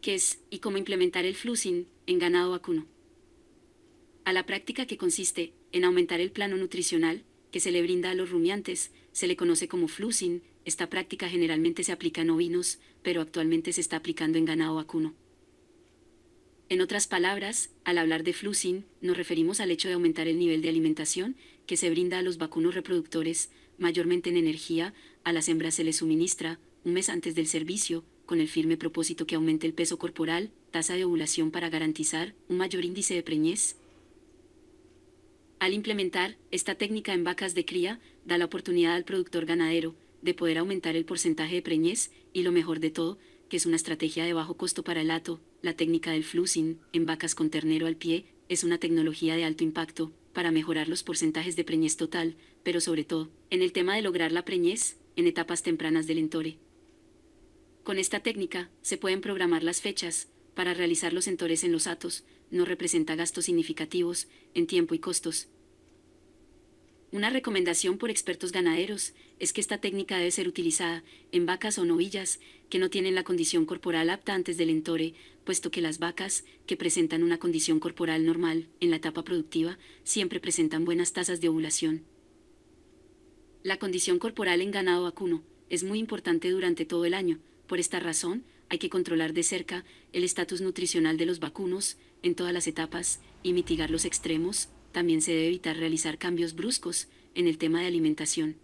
qué es y cómo implementar el flucin en ganado vacuno. A la práctica que consiste en aumentar el plano nutricional que se le brinda a los rumiantes, se le conoce como flucin. Esta práctica generalmente se aplica en ovinos, pero actualmente se está aplicando en ganado vacuno. En otras palabras, al hablar de flucin, nos referimos al hecho de aumentar el nivel de alimentación que se brinda a los vacunos reproductores, mayormente en energía, a las hembras se les suministra, un mes antes del servicio, con el firme propósito que aumente el peso corporal, tasa de ovulación para garantizar un mayor índice de preñez. Al implementar esta técnica en vacas de cría, da la oportunidad al productor ganadero de poder aumentar el porcentaje de preñez y lo mejor de todo, que es una estrategia de bajo costo para el lato. la técnica del flusing en vacas con ternero al pie es una tecnología de alto impacto para mejorar los porcentajes de preñez total, pero sobre todo, en el tema de lograr la preñez en etapas tempranas del entore. Con esta técnica, se pueden programar las fechas, para realizar los entores en los atos, no representa gastos significativos, en tiempo y costos. Una recomendación por expertos ganaderos es que esta técnica debe ser utilizada en vacas o novillas que no tienen la condición corporal apta antes del entore, puesto que las vacas que presentan una condición corporal normal en la etapa productiva siempre presentan buenas tasas de ovulación. La condición corporal en ganado vacuno es muy importante durante todo el año, por esta razón, hay que controlar de cerca el estatus nutricional de los vacunos en todas las etapas y mitigar los extremos. También se debe evitar realizar cambios bruscos en el tema de alimentación.